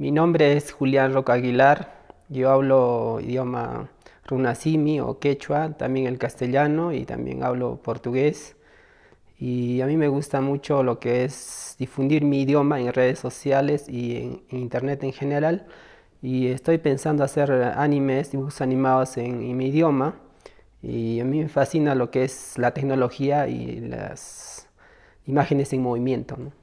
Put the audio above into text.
Mi nombre es Julián Roca Aguilar, yo hablo idioma runasimi o quechua, también el castellano y también hablo portugués. Y a mí me gusta mucho lo que es difundir mi idioma en redes sociales y en, internet en general. Y estoy pensando hacer animes, dibujos animados en, en mi idioma. Y a mí me fascina lo que es la tecnología y las imágenes en movimiento. ¿no?